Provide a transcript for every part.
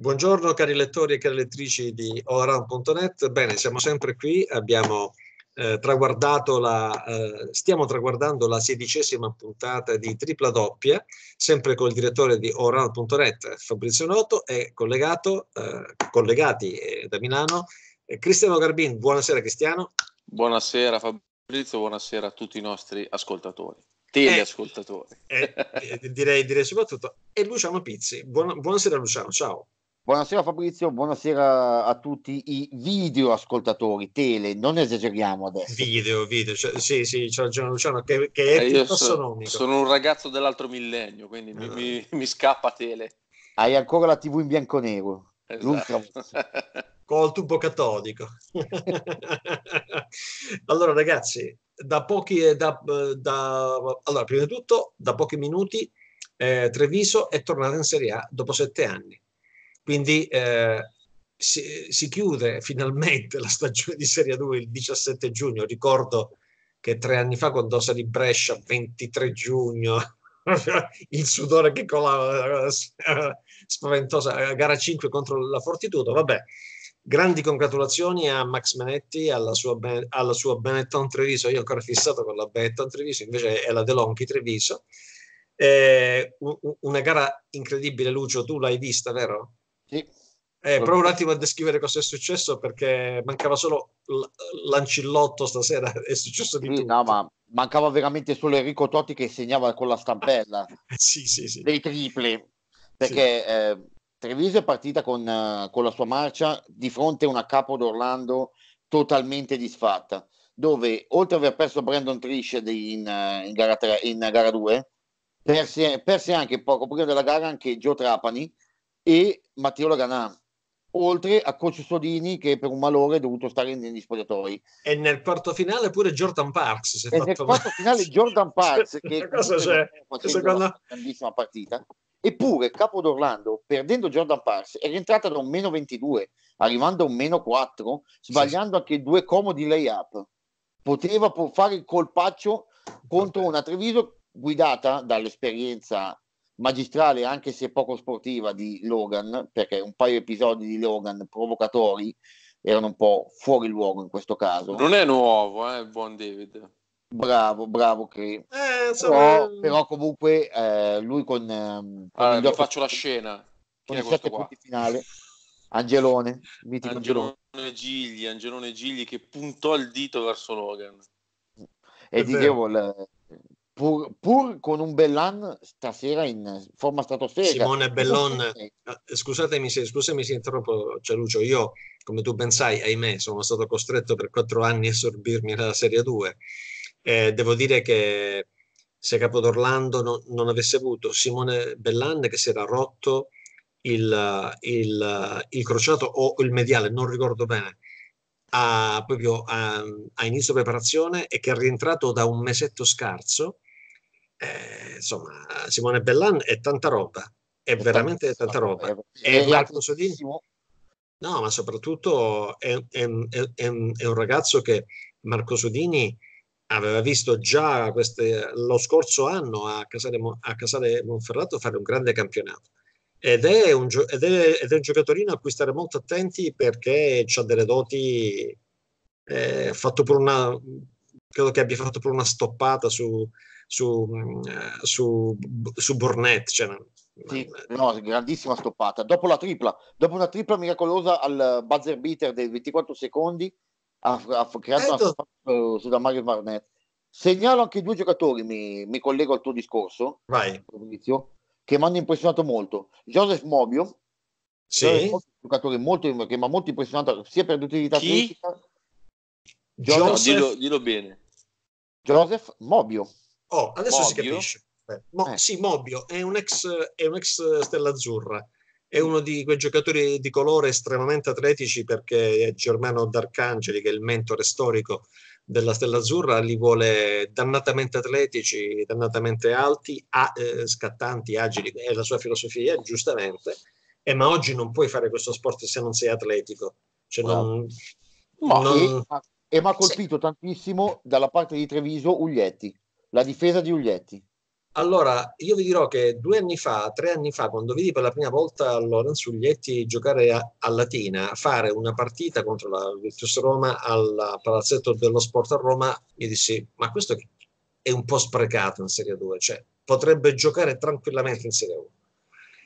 Buongiorno cari lettori e cari lettrici di Oran.net. Bene, siamo sempre qui, abbiamo eh, traguardato la, eh, stiamo traguardando la sedicesima puntata di Tripla Doppia, sempre col direttore di Oran.net Fabrizio Noto e collegato, eh, collegati eh, da Milano eh, Cristiano Garbin. Buonasera Cristiano. Buonasera Fabrizio, buonasera a tutti i nostri ascoltatori teleascoltatore. Eh, eh, direi, direi soprattutto. E Luciano Pizzi. Buona, buonasera Luciano, ciao. Buonasera Fabrizio, buonasera a tutti i video ascoltatori, tele, non esageriamo adesso. Video, video, cioè, sì, sì, cioè, Luciano che, che è eh, piuttosto so, Sono un ragazzo dell'altro millennio, quindi mi, mi, eh. mi, scappa tele. Hai ancora la TV in bianco e nero, esatto. Col tubo catodico. allora ragazzi, da pochi, eh, da, eh, da, allora prima di tutto, da pochi minuti eh, Treviso è tornato in Serie A dopo sette anni quindi eh, si, si, chiude finalmente la stagione di Serie 2 il 17 giugno. Ricordo che tre anni fa con Dosa di Brescia, 23 giugno, il sudore che colava, eh, spaventosa, eh, gara 5 contro la Fortitudo, vabbè. Grandi congratulazioni a Max Menetti, alla sua, alla sua Benetton Treviso. Io ancora fissato con la Benetton Treviso, invece è la Delonchi Treviso. Eh, una gara incredibile, Lucio, tu l'hai vista, vero? Sì. Eh, provo un attimo a descrivere cosa è successo perché mancava solo l- l'ancillotto stasera, è successo di sì, tutto. No, ma mancava veramente solo Enrico Totti che segnava con la stampella sì, sì, sì. dei triple. perché eh, Treviso è partita con, uh, con la sua marcia di fronte a una capo d'Orlando totalmente disfatta dove oltre ad aver perso Brandon Trish in, in, gara, 3, in gara 2 perse, perse, anche poco prima della gara anche Joe Trapani e Matteo Laganà, oltre a Coach Sodini che per un malore è dovuto stare negli spogliatoi. E nel quarto finale pure Jordan Parks. Si è e nel quarto finale Jordan Parks che cosa c'è? Secondo... una grandissima partita. Eppure Capo d'Orlando, perdendo Jordan Parks, è rientrata da un meno 22, arrivando a un meno 4, sbagliando sì. anche due comodi lay-up. Poteva fare il colpaccio contro una Treviso guidata dall'esperienza magistrale, anche se poco sportiva, di Logan, perché un paio di episodi di Logan provocatori erano un po' fuori luogo in questo caso. Non è nuovo, eh, buon David. Bravo, bravo, che... Eh, però, eh, però, comunque eh, lui con... Ehm, con allora, faccio la scena. Con il 7 punti finale. Angelone, Angelone, Angelone Gigli, Angelone Gigli che puntò il dito verso Logan. E è di Devil eh, Pur, pur, con un Bellan stasera in forma stratosferica. Simone Bellon, eh, scusatemi se, scusami se interrompo, Celuccio, io come tu ben sai, ahimè, sono stato costretto per quattro anni a sorbirmi nella Serie 2. Eh, devo dire che se Capodorlando no, non avesse avuto Simone Bellan che si era rotto il, il, il crociato o il mediale, non ricordo bene, a, proprio a, a inizio preparazione e che è rientrato da un mesetto scarso, eh, insomma, Simone Bellan è tanta roba, è, è veramente tanta roba. È, è, Marco Sodini. No, ma soprattutto è, è, un ragazzo che Marco Sodini aveva visto già queste, lo scorso anno a Casale, a Casale Monferrato fare un grande campionato. Ed è, un, ed, è, ed è, un, giocatorino a cui stare molto attenti perché ha delle doti eh, fatto pure una credo che abbia fatto pure una stoppata su, su, eh, su, su Burnett. Cioè, sì, no, grandissima stoppata. Dopo la tripla, dopo una tripla miracolosa al buzzer beater dei 24 secondi, ha, ha creato Edo. Eh, una eh, su da Mario Barnett. Segnalo anche due giocatori, mi, mi collego al tuo discorso, Fabrizio, che mi hanno impressionato molto. Joseph Mobio, sì. Joseph un giocatore molto, che mi ha molto impressionato sia per l'utilità Chi? fisica. Joseph... No, dillo, dillo bene. Joseph Mobio. Oh, adesso Mobbio. si capisce. Eh, mo, eh. Sì, Mobio è un, ex, è un ex Stella Azzurra, è mm. uno di quei giocatori di colore estremamente atletici perché è Germano D'Arcangeli, che è il mentore storico della Stella Azzurra, li vuole dannatamente atletici, dannatamente alti, a, eh, scattanti, agili, è la sua filosofia, giustamente. Eh, ma oggi non puoi fare questo sport se non sei atletico. Cioè, non, ma, non... E, e mi ha colpito sì. tantissimo dalla parte di Treviso Uglietti la difesa di Uglietti? Allora, io vi dirò che due anni fa, tre anni fa, quando vidi per la prima volta Lorenzo Uglietti giocare a, a Latina, fare una partita contro la Virtus Roma al Palazzetto dello Sport a Roma, mi dissi, ma questo è un po' sprecato in Serie 2, cioè potrebbe giocare tranquillamente in Serie 1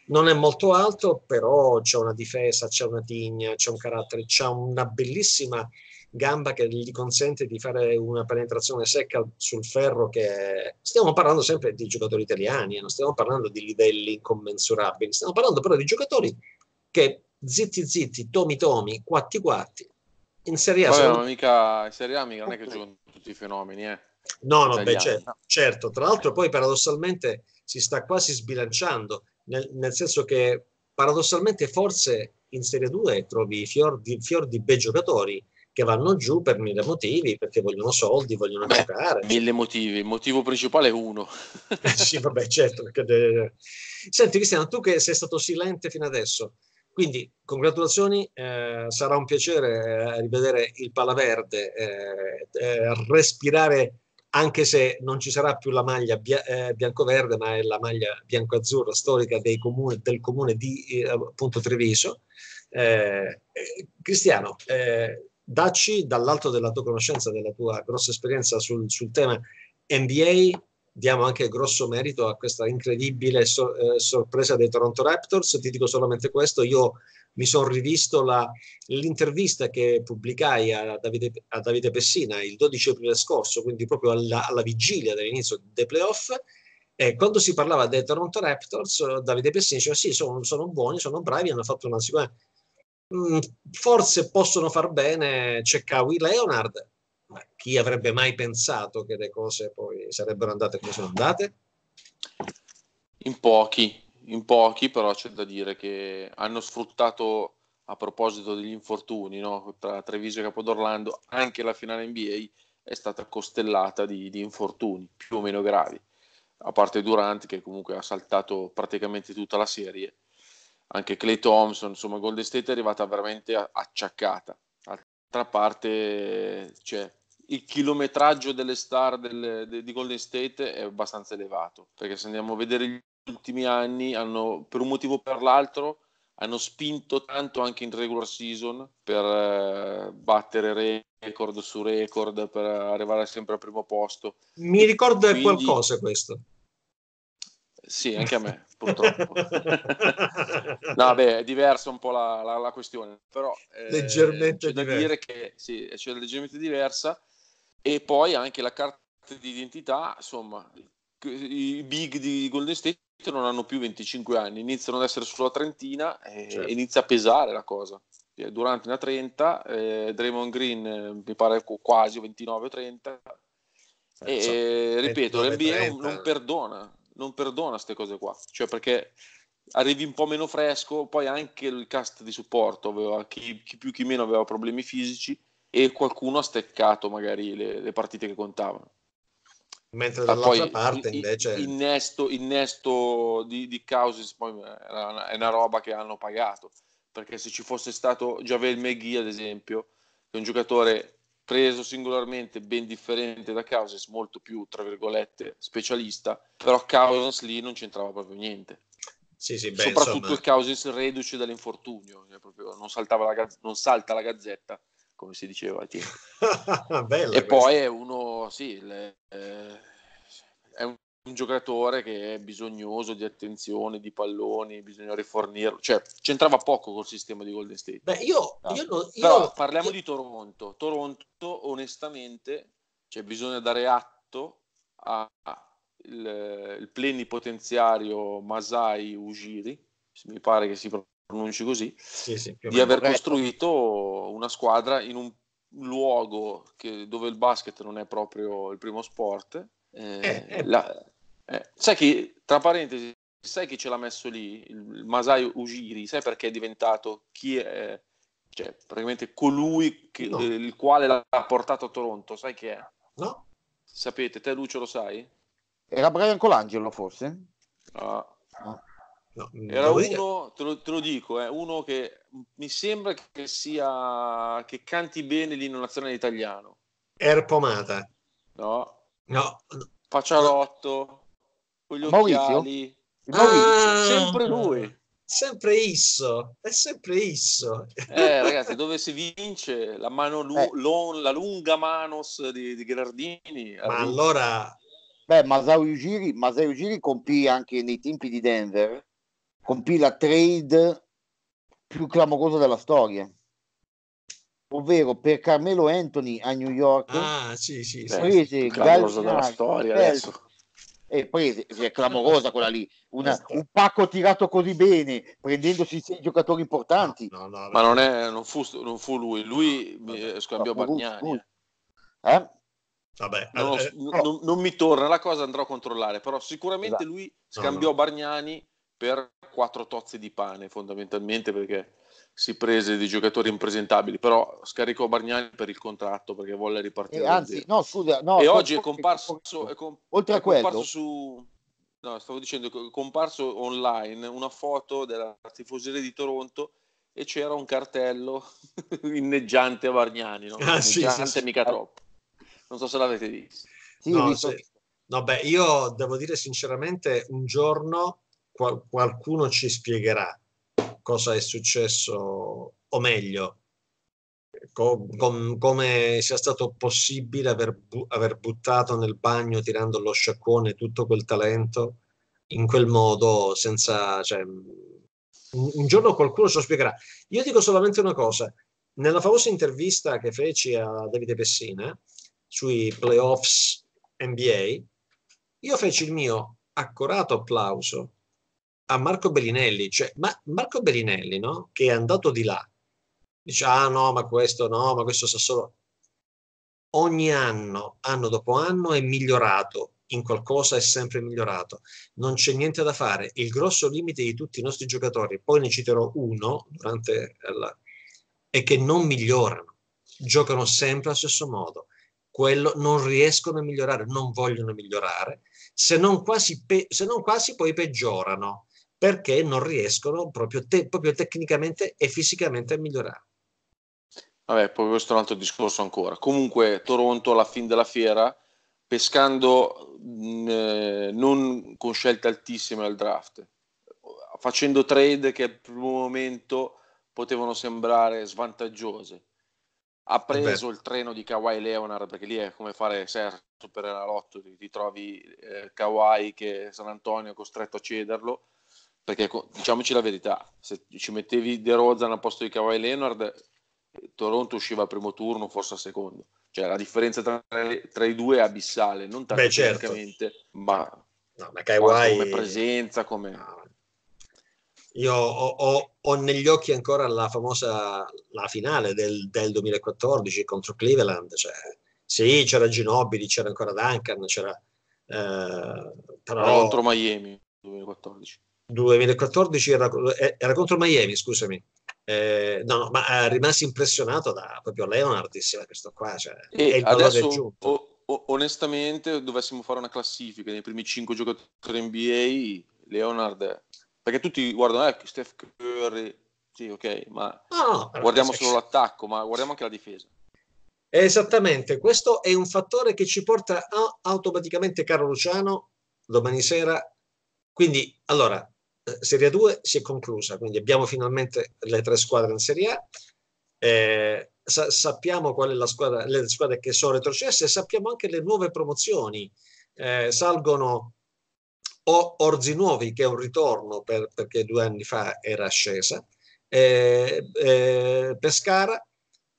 non è molto alto, però c'è una difesa, c'è una tigna, c'è un carattere, c'è una bellissima gamba che gli consente di fare una penetrazione secca sul ferro che stiamo parlando sempre di giocatori italiani, eh, non stiamo parlando di livelli incommensurabili, stiamo parlando però di giocatori che zitti zitti, tomi tomi, quatti quatti, in Serie A... Poi sono... mica, in Serie A mica non è che giocano tutti i fenomeni, eh. No, no, beh, certo, certo. Tra l'altro, poi paradossalmente si sta quasi sbilanciando nel, nel senso che paradossalmente forse in Serie 2 trovi fior di, fior di bei giocatori che vanno giù per mille motivi, perché vogliono soldi, vogliono Beh, giocare. Mille motivi, il motivo principale è uno. sì, vabbè, certo. Senti Cristiano, tu che sei stato silente fino adesso, quindi congratulazioni, eh, sarà un piacere eh, rivedere il Palaverde, eh, eh respirare anche se non ci sarà più la maglia bia- eh, bianco-verde, ma è la maglia bianco-azzurra storica comune, del comune di eh, appunto Treviso. Eh, eh Cristiano, eh, dacci dall'alto della tua conoscenza, della tua grossa esperienza sul, sul tema NBA, diamo anche grosso merito a questa incredibile so- eh, sorpresa dei Toronto Raptors. Ti dico solamente questo, io mi sono rivisto la, l'intervista che pubblicai a Davide, a Davide, Pessina il 12 aprile scorso, quindi proprio alla, alla vigilia dell'inizio dei playoff. E quando si parlava dei Toronto Raptors, Davide Pessina diceva sì, sono, sono buoni, sono bravi, hanno fatto una sicurezza mm, forse possono far bene, c'è Kawhi Leonard, chi avrebbe mai pensato che le cose poi sarebbero andate come sono andate? In pochi, in pochi, però c'è da dire che hanno sfruttato a proposito degli infortuni no? tra Treviso e Capodorlando, anche la finale NBA è stata costellata di, di, infortuni più o meno gravi, a parte Durant che comunque ha saltato praticamente tutta la serie, anche Clay Thompson, insomma Golden State è arrivata veramente acciaccata. D'altra parte c'è il chilometraggio delle star del, de, di Golden State è abbastanza elevato, perché se andiamo a vedere gli ultimi anni, hanno, per un motivo o per l'altro, hanno spinto tanto anche in regular season per eh, battere record su record, per arrivare sempre al primo posto. Mi ricorda Quindi, qualcosa questo. Sì, anche a me, purtroppo. no, beh, è diversa un po' la, la, la questione, però... Eh, leggermente c'è diversa. Da dire che, sì, c'è cioè, leggermente diversa, e poi anche la carta di identità, insomma, i big di Golden State non hanno più 25 anni, iniziano ad essere sulla trentina e certo. inizia a pesare la cosa. Cioè, durante una 30, eh, Draymond Green eh, mi pare quasi 29-30 eh, e eh, ripeto, l'NBA non perdona, non perdona queste cose qua, cioè perché arrivi un po' meno fresco, poi anche il cast di supporto aveva chi, chi più chi meno aveva problemi fisici e qualcuno ha steccato magari le, le partite che contavano. Mentre dall'altra poi, parte invece... Innesto, innesto di, di causes poi è una, roba che hanno pagato, perché se ci fosse stato Javel Meghi, ad esempio, che è un giocatore preso singolarmente ben differente da Cousins, molto più, tra virgolette, specialista, però Cousins lì non c'entrava proprio niente. Sì, sì, beh, Soprattutto insomma... il Cousins reduce dall'infortunio, cioè non, la, non salta la gazzetta come si diceva ai tempi. Bella e questa. poi è uno, sì, le, eh, è un, un, giocatore che è bisognoso di attenzione, di palloni, bisogna rifornirlo, cioè c'entrava poco col sistema di Golden State. Beh, io, no. Ah. io, io Però, parliamo io... di Toronto. Toronto, onestamente, cioè, bisogna dare atto al il, il plenipotenziario Masai Ujiri, mi pare che si pronunci così, sì, sì, di aver corretto. costruito una squadra in un luogo che, dove il basket non è proprio il primo sport. Eh, eh, eh. La, eh, sai chi, tra parentesi, sai chi ce l'ha messo lì? Il Masai Ujiri, sai perché è diventato chi è, cioè praticamente colui che, no. Eh, il quale l'ha portato a Toronto, sai chi è? No. Sapete, te Lucio lo sai? Era Brian Colangelo forse? No. Ah. Ah. No, mm, era dove... uno, te lo, te lo dico, eh, uno che mi sembra che sia che canti bene l'inno nazionale italiano. Erpomata. No. No. Pacciarotto. Con gli occhiali. Ah, sempre lui. Sempre Isso, è sempre Isso. Eh, ragazzi, dove si vince la, mano lu- eh. lon- la lunga manos di, di Gherardini. Ma allora, Beh, Masao Ujiri, Masao Ujiri compì anche nei tempi di Denver compì la trade più clamorosa della storia ovvero per Carmelo Anthony a New York ah sì sì, sì. prese della storia Bells, adesso e prese, è clamorosa quella lì, Una, eh, un pacco tirato così bene, prendendosi sei giocatori importanti. No, no, no, Ma non, è, non, fu, non, fu, lui, lui eh, scambiò Bagnani. Eh. eh? Vabbè, non, eh, non, mi torna la cosa, andrò a controllare, però sicuramente esatto. lui scambiò Bargnani per quattro tozze di pane fondamentalmente perché si prese dei giocatori impresentabili, però scaricò Bargnani per il contratto perché volle ripartire. Eh, anzi, no, scusa, no, e oggi è comparso, è comp- oltre a quello, su, no, stavo dicendo, è comparso online una foto della tifoseria di Toronto e c'era un cartello inneggiante a Bargnani, no? ah, sì, sì, sì, mica troppo. Non so se l'avete visto. Sì, no, visto. Sì. no, beh, io devo dire sinceramente, un giorno qual- qualcuno ci spiegherà cosa è successo, o meglio, co- com- come sia stato possibile aver, bu- aver buttato nel bagno tirando lo sciacquone tutto quel talento in quel modo, senza... Cioè, un giorno qualcuno ce lo spiegherà. Io dico solamente una cosa. Nella famosa intervista che feci a Davide Pessina sui playoffs NBA, io feci il mio accorato applauso a Marco Bellinelli, cioè, ma Marco Bellinelli, no? Che è andato di là, dice, ah no, ma questo no, ma questo sa solo... Ogni anno, anno dopo anno, è migliorato, in qualcosa è sempre migliorato. Non c'è niente da fare. Il grosso limite di tutti i nostri giocatori, poi ne citerò uno durante la... è che non migliorano, giocano sempre allo stesso modo quello non riescono a migliorare, non vogliono migliorare, se non quasi, pe- se non quasi poi peggiorano perché non riescono proprio, te- proprio tecnicamente e fisicamente a migliorare. Vabbè, poi questo è un altro discorso ancora. Comunque Toronto alla fine della fiera, pescando mh, mm, eh, non con scelte altissime al draft, facendo trade che al primo momento potevano sembrare svantaggiose, ha preso Vabbè. il treno di Kawhi Leonard perché lì è come fare Sergio per la lotto, ti, ti trovi eh, Kawhi che San Antonio è costretto a cederlo perché diciamoci la verità, se ci mettevi De Rozan al posto di Kawhi Leonard, Toronto usciva al primo turno, forse al secondo. Cioè la differenza tra, tra i due è abissale, non tanto tecnicamente, certo. ma, no, ma Kawhi... come presenza, come... Ah, io ho, ho, ho, negli occhi ancora la famosa la finale del, del 2014 contro Cleveland. Cioè, sì, c'era Ginobili, c'era ancora Duncan, c'era... Eh, però... Contro Miami 2014. 2014 era, eh, era contro Miami, scusami. Eh, no, no, ma eh, rimasi impressionato da proprio Leonard, diceva questo qua, cioè, e è il valore aggiunto. O, o, onestamente, dovessimo fare una classifica nei primi 5 giocatori NBA, Leonard, perché tutti guardano, eh, Steph Curry, sì, ok, ma no, no, guardiamo solo l'attacco, ma guardiamo anche la difesa. Esattamente, questo è un fattore che ci porta a, automaticamente, caro Luciano, domani sera. Quindi, allora, eh, Serie 2 si è conclusa, quindi abbiamo finalmente le tre squadre in Serie A. Eh, sa- sappiamo qual è la squadra, le squadre che sono retrocesse e sappiamo anche le nuove promozioni. Eh, salgono o Orzinuovi, che è un ritorno per, perché due anni fa era scesa, eh, eh, Pescara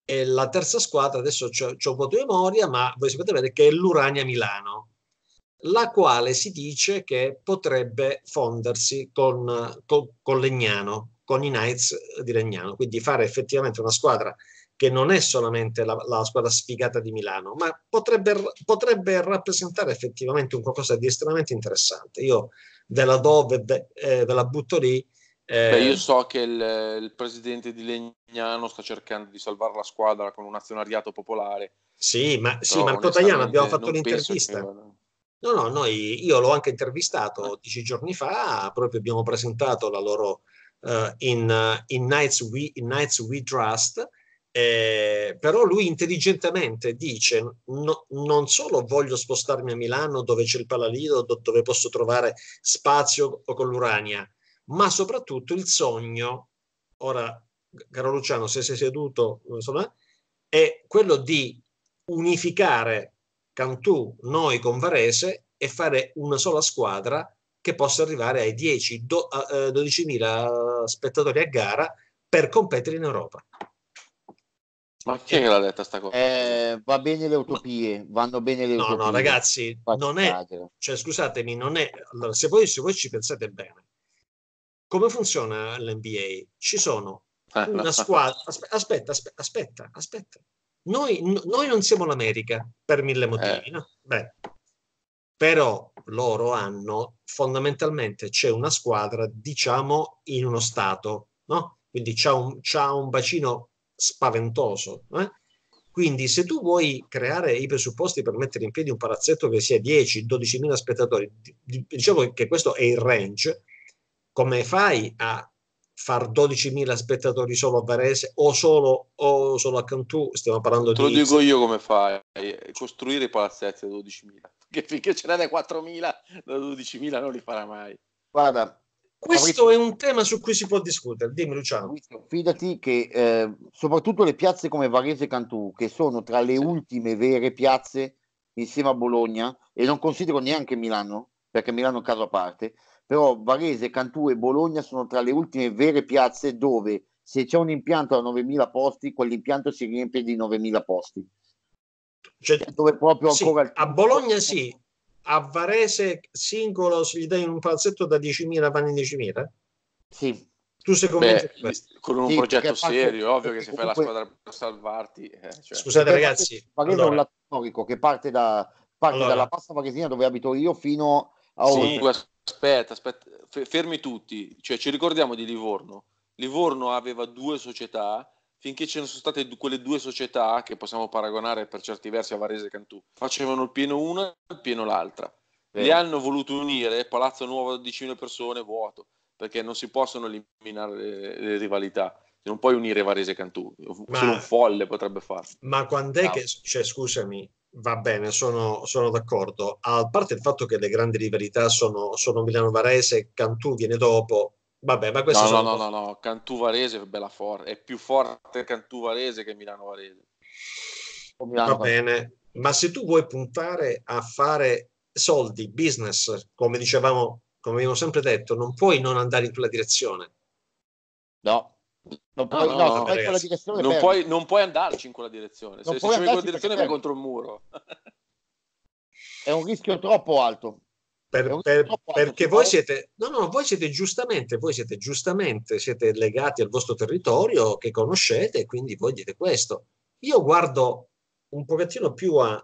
e la terza squadra, adesso c'ho, c'ho un po' di memoria, ma voi sapete bene che è l'Urania Milano la quale si dice che potrebbe fondersi con, con, con Legnano, con i Knights di Legnano, quindi fare effettivamente una squadra che non è solamente la, la squadra sfigata di Milano, ma potrebbe, potrebbe, rappresentare effettivamente un qualcosa di estremamente interessante. Io ve la do, ve, eh, ve la butto lì. Eh. Beh, io so che il, il, presidente di Legnano sta cercando di salvare la squadra con un azionariato popolare. Sì, ma sì, Marco Tajano abbiamo fatto l'intervista. Che... No, no, noi, io l'ho anche intervistato ah. dieci giorni fa, proprio abbiamo presentato la loro uh, in, uh, in, Nights We, in Nights We Trust, eh, però lui intelligentemente dice no, non solo voglio spostarmi a Milano dove c'è il Palalido, dove posso trovare spazio con l'Urania, ma soprattutto il sogno, ora caro Luciano se sei seduto insomma, è quello di unificare Cantù, noi con Varese e fare una sola squadra che possa arrivare ai 10, 12.000 eh, spettatori a gara per competere in Europa. Ma chi è che l'ha detta sta cosa? Eh, va bene le utopie, Ma... vanno bene le no, utopie. No, no, ragazzi, non è, cioè, scusatemi, non è, allora, se, voi, se voi ci pensate bene, come funziona l'NBA? Ci sono eh, una squadra, aspetta, aspetta, aspetta, aspetta, noi, noi non siamo l'America per mille eh. motivi, eh. no? Beh, però loro hanno fondamentalmente c'è una squadra, diciamo, in uno stato, no? Quindi c'è un, un, bacino spaventoso. Eh? Quindi se tu vuoi creare i presupposti per mettere in piedi un palazzetto che sia 10-12 mila spettatori, diciamo che questo è il range, come fai a far 12.000 spettatori solo a Varese o solo, o solo a Cantù, stiamo parlando Te di... Te lo dico io come fai, eh, costruire i palazzetti da 12.000, perché finché ce n'è da 4.000, da 12.000 non li farà mai. Guarda, questo è un tema su cui si può discutere, dimmi Luciano. fidati che eh, soprattutto le piazze come Varese e Cantù, che sono tra le sì. ultime vere piazze insieme a Bologna, e non considero neanche Milano, perché Milano è un caso a parte, però Varese, Cantù e Bologna sono tra le ultime vere piazze dove se c'è un impianto a 9.000 posti, quell'impianto si riempie di 9.000 posti. Cioè, cioè, dove proprio sì, ancora il... a Bologna sì, a Varese singolo se gli dai un palazzetto da 10.000 vanno in 10.000? Sì. Tu sei convinto Beh, Con un sì, progetto serio, ovvio che se comunque... fai la squadra per salvarti. Eh, cioè. Scusate ragazzi. Varese allora. è un lato storico che parte, da, parte allora. dalla pasta varesina dove abito io fino a sì, Aspetta, aspetta, fermi tutti, cioè ci ricordiamo di Livorno. Livorno aveva due società, finché ce ne sono state quelle due società che possiamo paragonare per certi versi a Varese e Cantù, facevano il pieno una e il pieno l'altra. Eh. Li hanno voluto unire, palazzo nuovo di 5 persone, vuoto, perché non si possono eliminare le, le rivalità. Non puoi unire Varese e Cantù, ma, solo un folle potrebbe farlo. Ma quando è che, cioè, scusami, Va bene, sono, sono d'accordo. A parte il fatto che le grandi rivalità sono, sono Milano-Varese, Cantù viene dopo. Vabbè, ma questo no, sono... no, no, no, no, Cantù-Varese è bella forte, è più forte Cantù-Varese che Milano-Varese. Va bene, ma se tu vuoi puntare a fare soldi, business, come dicevamo, come abbiamo sempre detto, non puoi non andare in quella direzione. No, non puoi, no, no, no, non, puoi non, puoi, non puoi, andarci in quella direzione. Non se, se ci in quella direzione vai contro un muro. È un rischio troppo alto. Per, per, perché voi siete, no, no, voi siete giustamente, voi siete giustamente, siete legati al vostro territorio che conoscete quindi voi dite questo. Io guardo un pochettino più a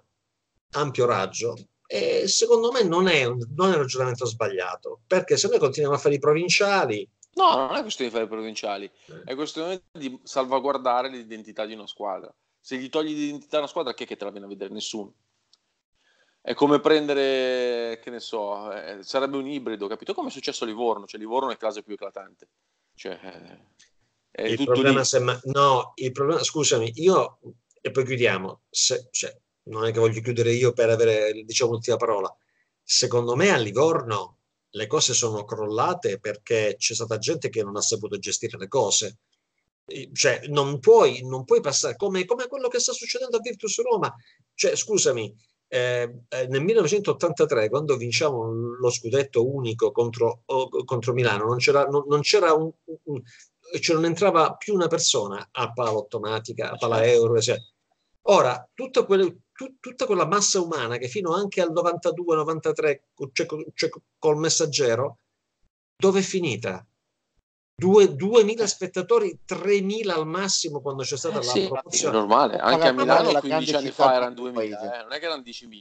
ampio raggio e secondo me non è un, non è un ragionamento sbagliato, perché se noi continuiamo a fare i provinciali, No, non è questione di fare provinciali, è questione di salvaguardare l'identità di una squadra. Se gli togli l'identità a una squadra, chi è che te la viene a vedere? Nessuno. È come prendere, che ne so, eh, sarebbe un ibrido, capito? Come è successo a Livorno, cioè Livorno è il caso più eclatante. Cioè, eh, è il problema sembra... No, il problema, scusami, io, e poi chiudiamo, se, cioè, non è che voglio chiudere io per avere, diciamo, l'ultima parola. Secondo me a Livorno le cose sono crollate perché c'è stata gente che non ha saputo gestire le cose. Cioè, non puoi, non puoi passare come, come quello che sta succedendo a Virtus Roma. Cioè, scusami, eh, eh nel 1983, quando vinciamo lo scudetto unico contro, contro Milano, non c'era, non, non c'era un, un cioè non entrava più una persona a pala automatica, a pala certo. euro. Cioè. Ora, tutto quello, tut, tutta quella massa umana che fino anche al 92-93 cioè, cioè, col messaggero, dove è finita? Due, 2.000 spettatori, 3.000 al massimo quando c'è stata eh, la sì, promozione. È normale, anche a Milano 15 anni fa erano 2.000, eh, non è che erano 10.000. Eh.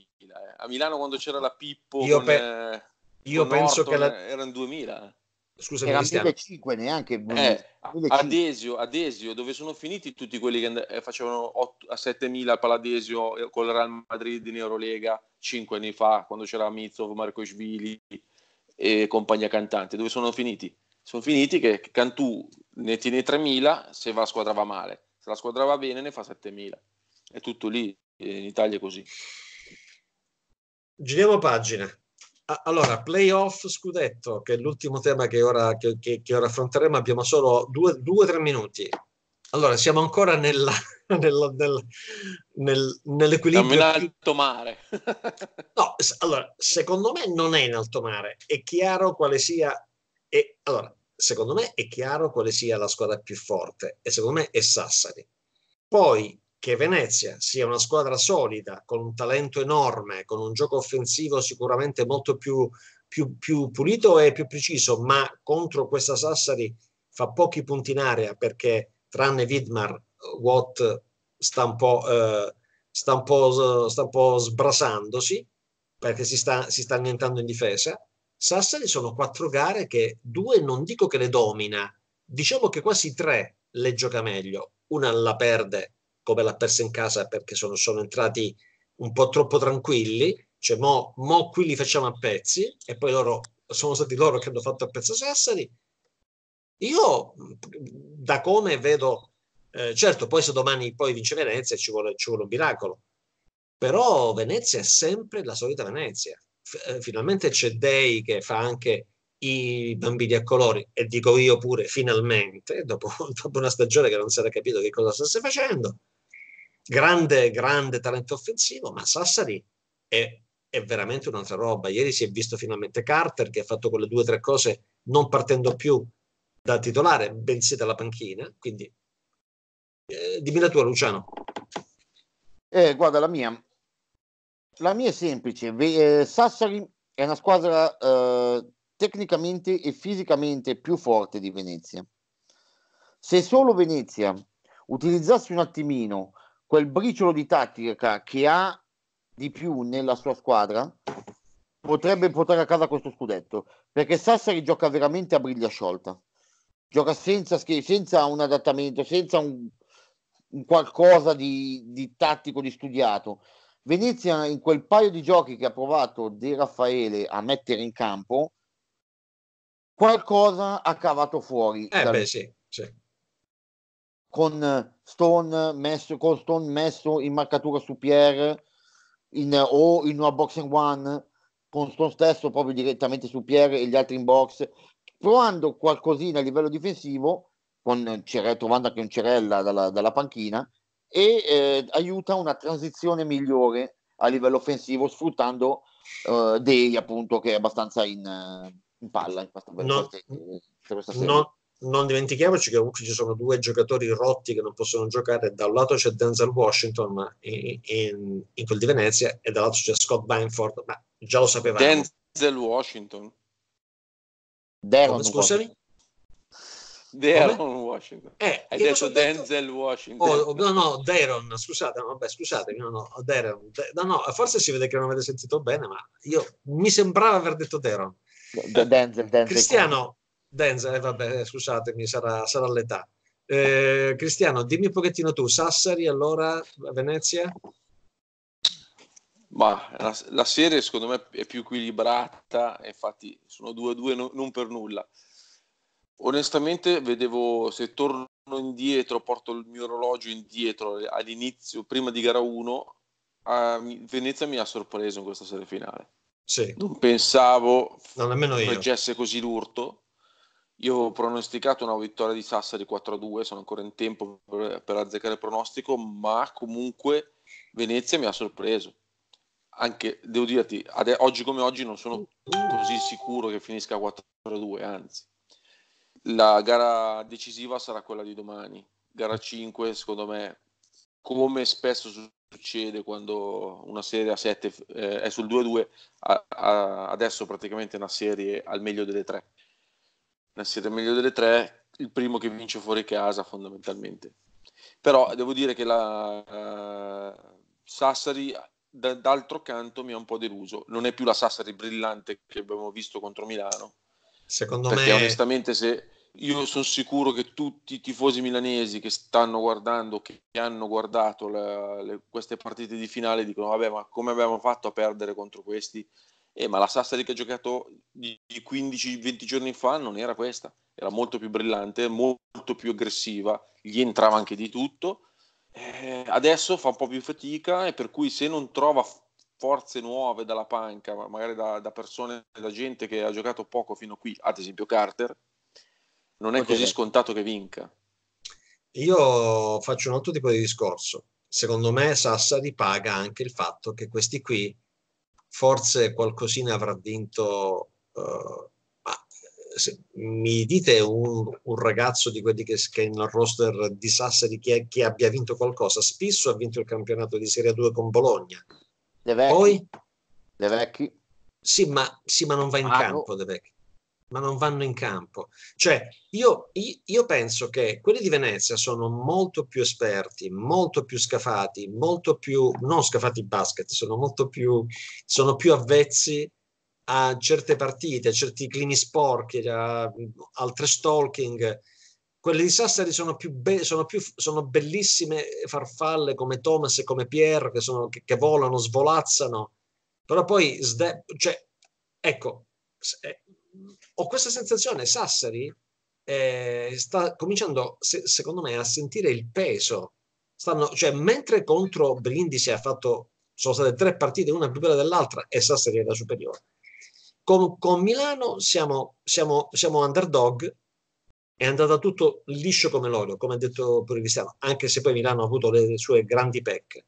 A Milano quando c'era la Pippo, io, con, pe- eh, io penso Norton, che la... erano 2.000. Scusami, era 1005 neanche eh, Adesio, Adesio, dove sono finiti tutti quelli che eh, facevano 8, a 7000 al Paladesio eh, con il Real Madrid in Eurolega 5 anni fa, quando c'era Mizzo, Marco Svili e compagnia cantante, dove sono finiti? Sono finiti che Cantù ne tiene 3000 se la squadra va male, se la squadra va bene ne fa 7000. È tutto lì, in Italia è così. Giriamo pagina allora, playoff scudetto, che è l'ultimo tema che ora, che, che, che ora affronteremo, abbiamo solo due o tre minuti. Allora, siamo ancora nella, nella, nella, nel, nell'equilibrio. Siamo in alto mare. no, allora, secondo me non è in alto mare. È chiaro quale sia... È, allora, secondo me è chiaro quale sia la squadra più forte e secondo me è Sassari. Poi che Venezia sia una squadra solida, con un talento enorme, con un gioco offensivo sicuramente molto più, più, più pulito e più preciso, ma contro questa Sassari fa pochi punti in area perché tranne Widmar, Watt sta un po', eh, sta un po', sta un po sbrasandosi perché si sta, si sta annientando in difesa. Sassari sono quattro gare che due non dico che le domina, diciamo che quasi tre le gioca meglio, una la perde come l'ha persa in casa perché sono, sono entrati un po' troppo tranquilli, cioè mo, mo, qui li facciamo a pezzi e poi loro sono stati loro che hanno fatto a pezzo Sassari. Io da come vedo, eh, certo, poi se domani poi vince Venezia ci vuole, ci vuole un miracolo, però Venezia è sempre la solita Venezia. F- eh, finalmente c'è Dei che fa anche i bambini a colori e dico io pure finalmente, dopo, dopo una stagione che non si era capito che cosa stesse facendo grande, grande talento offensivo, ma Sassari è, è veramente un'altra roba. Ieri si è visto finalmente Carter che ha fatto quelle due o tre cose non partendo più da titolare, bensì dalla panchina. Quindi eh, dimmi la tua, Luciano. Eh, guarda, la mia. La mia è semplice. Eh, Sassari è una squadra eh, tecnicamente e fisicamente più forte di Venezia. Se solo Venezia utilizzasse un attimino quel briciolo di tattica che ha di più nella sua squadra potrebbe portare a casa questo scudetto perché Sassari gioca veramente a briglia sciolta gioca senza, senza un adattamento senza un, un qualcosa di, di, tattico di studiato Venezia in quel paio di giochi che ha provato De Raffaele a mettere in campo qualcosa ha cavato fuori eh dal... beh sì, sì con Stone messo, con Stone messo in marcatura su Pierre in, o in una box and one con Stone stesso proprio direttamente su Pierre e gli altri in box provando qualcosina a livello difensivo con, trovando anche un Cerella dalla, dalla panchina e eh, aiuta una transizione migliore a livello offensivo sfruttando eh, Dei appunto che è abbastanza in, in palla in questa, no, questa, questa, questa no, non dimentichiamoci che comunque ci sono due giocatori rotti che non possono giocare, da un lato c'è Denzel Washington in, in, in quel di Venezia e dall'altro c'è Scott Banford, ma già lo sapevamo. Denzel Washington. Deron scusami? Deron Washington. Eh, Hai detto Denzel Washington. Oh, no, no, Deron, scusate, vabbè, scusatemi, no, no, Deron. De... No, no, forse si vede che non avete sentito bene, ma io mi sembrava aver detto Deron. De- Denzel, Denzel. Cristiano, Denzel, eh, vabbè, eh, scusatemi, sarà, sarà l'età. Eh, Cristiano, dimmi un pochettino tu, Sassari allora Venezia? Ma la, la, serie secondo me è più equilibrata, infatti sono 2-2 non per nulla. Onestamente vedevo se torno indietro, porto il mio orologio indietro all'inizio, prima di gara 1, eh, Venezia mi ha sorpreso in questa serie finale. Sì. Non pensavo non io. reggesse così l'urto io ho pronosticato una vittoria di Sassari 4-2, sono ancora in tempo per, per azzeccare il pronostico, ma comunque Venezia mi ha sorpreso. Anche, devo dirti, ad, oggi come oggi non sono così sicuro che finisca 4-2, anzi. La gara decisiva sarà quella di domani, gara 5, secondo me, come spesso succede quando una serie a 7 eh, è sul 2-2, a, a, adesso praticamente è una serie al meglio delle tre nel serie meglio delle tre, il primo che vince fuori casa fondamentalmente. Però devo dire che la uh, Sassari da, d'altro canto mi ha un po' deluso. Non è più la Sassari brillante che abbiamo visto contro Milano. Secondo perché me... onestamente se io sono sicuro che tutti i tifosi milanesi che stanno guardando, che hanno guardato la, le, queste partite di finale, dicono: Vabbè, ma come abbiamo fatto a perdere contro questi? eh, ma la Sassari che ha giocato di 15-20 giorni fa non era questa, era molto più brillante, molto più aggressiva, gli entrava anche di tutto. Eh, adesso fa un po' più fatica e per cui se non trova forze nuove dalla panca, magari da, da, persone, da gente che ha giocato poco fino a qui, ad esempio Carter, non è okay. così scontato che vinca. Io faccio un altro tipo di discorso. Secondo me Sassari paga anche il fatto che questi qui forse qualcosina avrà vinto. Uh, ma se, mi dite un, un, ragazzo di quelli che, che in roster di Sassari che, che, abbia vinto qualcosa? Spesso ha vinto il campionato di Serie 2 con Bologna. De Vecchi. Poi? De Vecchi. Sì ma, sì, ma non va in Mago. Ah, campo De Vecchi ma non vanno in campo. Cioè, io, io, penso che quelli di Venezia sono molto più esperti, molto più scafati, molto più, non scafati basket, sono molto più, sono più avvezzi a certe partite, a certi climi sporchi, a, altre stalking. talking. Quelle di Sassari sono, più be- sono, più, sono bellissime farfalle come Thomas e come Pierre che, sono, che, che volano, svolazzano, però poi, sde- cioè, ecco, eh, ho questa sensazione, Sassari eh, sta cominciando, se, secondo me, a sentire il peso. Stanno, cioè, mentre contro Brindisi ha fatto, sono state tre partite, una più bella dell'altra, e Sassari era superiore. Con, con Milano siamo, siamo, siamo, underdog, è andata tutto liscio come l'olio, come ha detto pure Cristiano, anche se poi Milano ha avuto le sue grandi pecche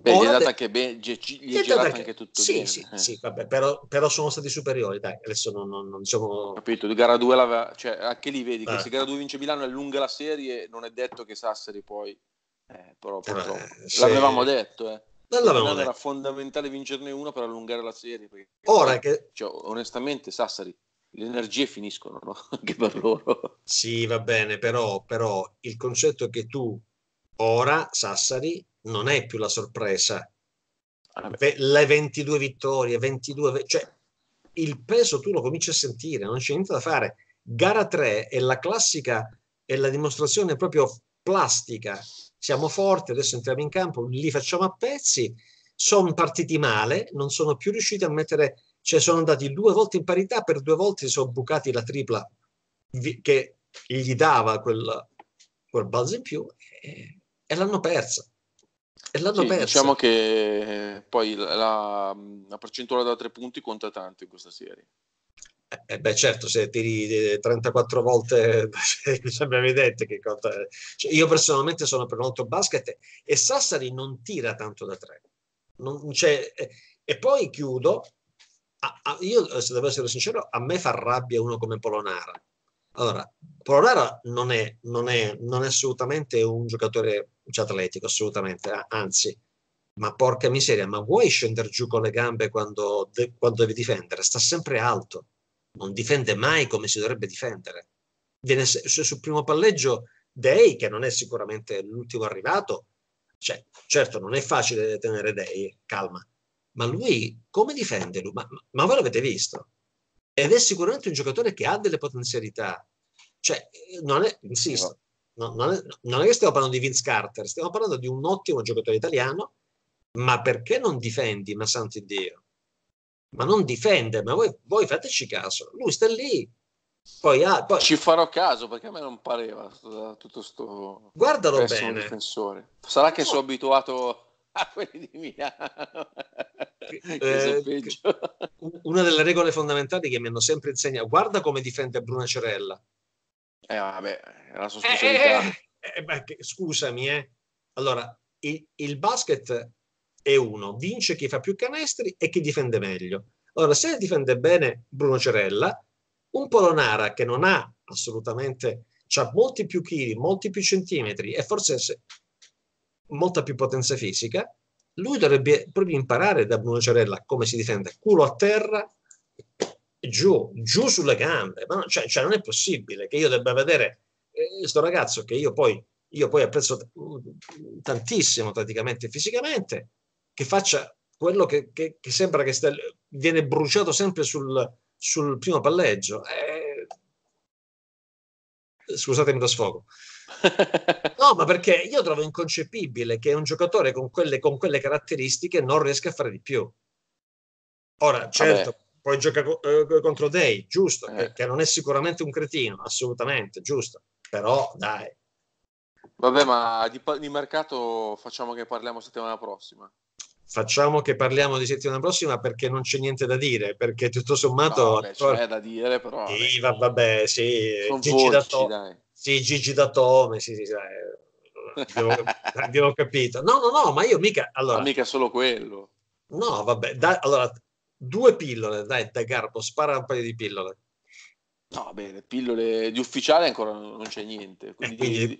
Beh, gli è andata anche bene, gli è girato anche tutto sì, bene. Sì, eh. sì vabbè, però, però, sono stati superiori, dai, adesso non, non, non diciamo... Capito, il gara 2 cioè, anche lì vedi che eh. se gara 2 vince Milano e allunga la serie, non è detto che Sassari poi, eh, però eh, purtroppo, se... l'avevamo detto, eh. Non l'avevamo detto. Era fondamentale vincerne uno per allungare la serie. Perché, Ora che... Cioè, onestamente, Sassari, le energie finiscono, no? anche per loro. Sì, va bene, però, però il concetto è che tu Ora Sassari non è più la sorpresa. Le 22 vittorie, 22, cioè il peso tu lo cominci a sentire, non c'è niente da fare. Gara 3 è la classica, è la dimostrazione proprio plastica. Siamo forti, adesso entriamo in campo, li facciamo a pezzi. Sono partiti male, non sono più riusciti a mettere, cioè sono andati due volte in parità, per due volte si sono bucati la tripla che gli dava quel, quel balzo in più. E e l'hanno persa. E l'hanno sì, persa. Diciamo che eh, poi la, la, mm, percentuale da tre punti conta tanto in questa serie. Eh, eh beh, certo, se tiri 34 eh, volte cioè, mi sembra evidente che conta. Cioè, io personalmente sono per l'auto basket e Sassari non tira tanto da tre. Non, cioè, e poi chiudo. Ah, ah, io, se devo essere sincero, a me fa rabbia uno come Polonara allora, Polonara non è, non, è, non è assolutamente un giocatore cioè, atletico, assolutamente, anzi, ma porca miseria, ma vuoi scendere giù con le gambe quando, de, quando devi difendere? Sta sempre alto, non difende mai come si dovrebbe difendere. Viene su, sul primo palleggio Dei, che non è sicuramente l'ultimo arrivato, cioè, certo non è facile tenere Dei, calma, ma lui come difende? Lui? ma, ma voi l'avete visto? ed è sicuramente un giocatore che ha delle potenzialità. Cioè, eh, non è, insisto, no, non, è, non è che stiamo parlando di Vince Carter, stiamo parlando di un ottimo giocatore italiano, ma perché non difendi, ma santo Dio? Ma non difende, ma voi, voi fateci caso, lui sta lì. Poi, ah, poi... Ci farò caso perché a me non pareva eh, tutto sto guardalo bene difensore. Sarà che no. sono abituato a ah, quelli di Milano. Eh, una delle regole fondamentali che mi hanno sempre insegnato, guarda come difende Bruna Cerella. Eh vabbè, è la sua specialità. Eh, beh, eh, eh, scusami, eh. Allora, il, il basket è uno, vince chi fa più canestri e chi difende meglio. Allora, se difende bene Bruno Cerella, un Polonara che non ha assolutamente, ha molti più chili, molti più centimetri e forse molta più potenza fisica, lui dovrebbe proprio imparare da Bruno Cerella come si difende, culo a terra, giù, giù sulle gambe, ma non, cioè, cioè non è possibile che io debba vedere questo eh, ragazzo che io poi, io poi apprezzo tantissimo praticamente fisicamente, che faccia quello che, che, che sembra che sta, viene bruciato sempre sul, sul primo palleggio. Eh, scusatemi lo sfogo. no, ma perché io trovo inconcepibile che un giocatore con quelle, con quelle caratteristiche non riesca a fare di più. Ora, certo, Vabbè. poi gioca eh, contro Day, giusto, eh. che non è sicuramente un cretino, assolutamente, giusto, però dai. Vabbè, ma di, di mercato facciamo che parliamo settimana prossima facciamo che parliamo di settimana prossima perché non c'è niente da dire perché tutto sommato no, vabbè, c'è da dire però vabbè, sì, vabbè sì, voci, da to- sì, Gigi da Tome, sì, sì, sì. Abbiamo, abbiamo, capito. No, no, no, ma io mica... Allora, ma mica solo quello. No, vabbè, da, allora, due pillole, dai, da Garbo, spara un paio di pillole. No, bene, pillole di ufficiale ancora non c'è niente. Eh, quindi, quindi...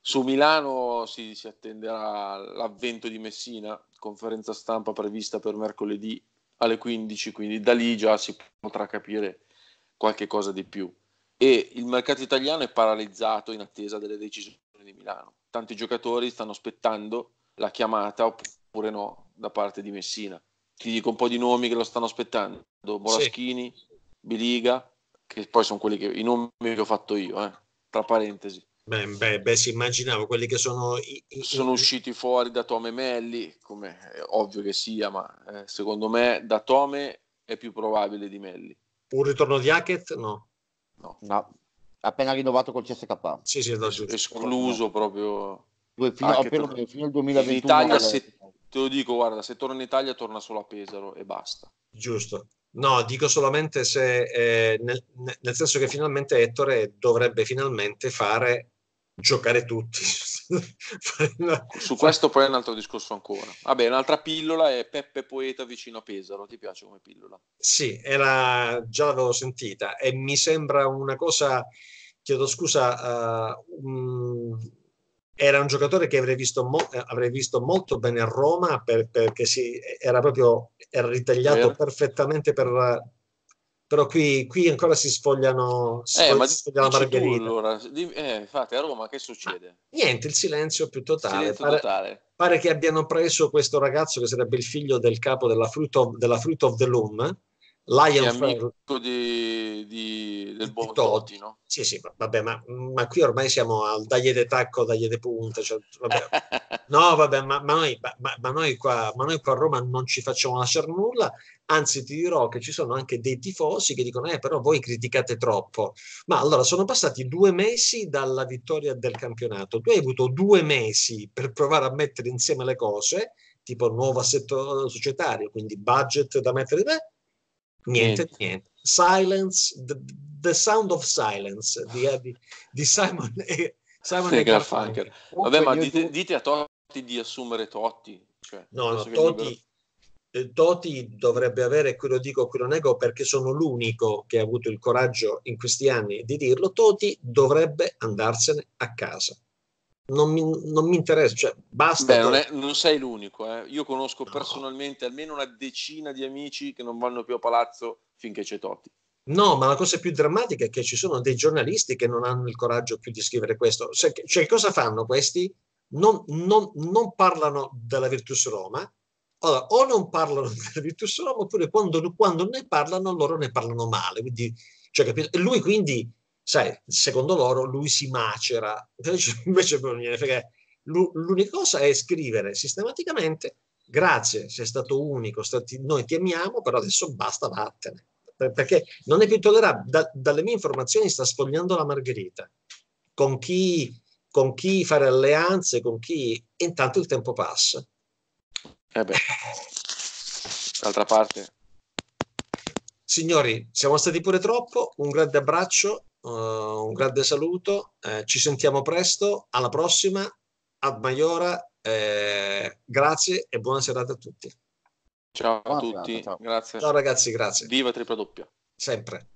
su Milano si, si, attenderà l'avvento di Messina, conferenza stampa prevista per mercoledì alle 15, quindi da lì già si potrà capire qualche cosa di più e il mercato italiano è paralizzato in attesa delle decisioni di Milano. Tanti giocatori stanno aspettando la chiamata oppure no da parte di Messina. Ti dico un po' di nomi che lo stanno aspettando: Moraschini, sì. Biliga, che poi sono quelli che, i nomi che ho fatto io, eh, tra parentesi. Beh, beh, beh, si immaginavo quelli che sono. I, i... Sono usciti fuori da Tome Melli, come è ovvio che sia, ma eh, secondo me da Tome è più probabile di Melli. Un ritorno di Hackett? No. No. no. Appena rinnovato col CSK. Sì, sì, es- escluso proprio. Due, fino, ah, appena, tor- fino al 2021. In Italia, se, te lo dico, guarda, se torna in Italia torna solo a Pesaro e basta. Giusto. No, dico solamente se, eh, nel, nel senso che finalmente Ettore dovrebbe finalmente fare giocare tutti su questo poi è un altro discorso ancora. Vabbè, un'altra pillola è Peppe Poeta vicino a Pesaro, ti piace come pillola? Sì, era, già l'avevo sentita e mi sembra una cosa, chiedo scusa, uh, um, era un giocatore che avrei visto, mo- eh, avrei visto molto bene a Roma per, perché si, era proprio era ritagliato Vero. perfettamente per, però qui, qui ancora si sfogliano, si eh, sfoglia la margherita. Allora. Eh, infatti a Roma che succede? Ah, niente, il silenzio più totale. Silenzio pare, totale. pare, che abbiano preso questo ragazzo che sarebbe il figlio del capo della Fruit of, della Fruit of the Loom, Lion Ferro. Di, di, del buon Totti, no? Sì, sì, vabbè, ma, ma, qui ormai siamo al dagli tacco, dagli punta. Cioè, vabbè. no, vabbè, ma, ma, noi, ma, noi qua, ma noi qua a Roma non ci facciamo lasciare nulla, anzi ti dirò che ci sono anche dei tifosi che dicono, eh, però voi criticate troppo. Ma allora, sono passati due mesi dalla vittoria del campionato, tu hai avuto due mesi per provare a mettere insieme le cose, tipo nuovo assetto societario, quindi budget da mettere da... Niente, niente. niente. Silence, the, the, Sound of Silence di, eh, di, di Simon e, Simon e Garfunkel. Vabbè, ma dite, dite, a Totti di assumere Totti. Cioè, no, no Totti, eh, Toti dovrebbe avere, qui lo dico, qui lo nego perché sono l'unico che ha avuto il coraggio in questi anni di dirlo, Totti dovrebbe andarsene a casa non mi, non mi interessa, cioè, basta. Beh, non, è, non, sei l'unico, eh. io conosco no. personalmente almeno una decina di amici che non vanno più a palazzo finché c'è Totti. No, ma la cosa più drammatica è che ci sono dei giornalisti che non hanno il coraggio più di scrivere questo. Cioè, cosa fanno questi? Non, non, non, parlano della Virtus Roma, allora, o non parlano della Virtus Roma, oppure quando, quando ne parlano, loro ne parlano male. Quindi, cioè, e lui quindi sai, secondo loro lui si macera, invece non gliene frega. L'unica cosa è scrivere sistematicamente grazie, sei stato unico, stati, noi ti amiamo, però adesso basta, vattene. Perché non è più tollerabile, da, dalle mie informazioni sta sfogliando la Margherita, con chi, con chi fare alleanze, con chi... intanto il tempo passa. Eh beh, d'altra parte... Signori, siamo stati pure troppo, un grande abbraccio uh, un grande saluto, eh, ci sentiamo presto, alla prossima, ad Maiora, eh, grazie e buona serata a tutti. Ciao a tutti, ciao. grazie. Ciao ragazzi, grazie. Viva tripla doppia. Sempre.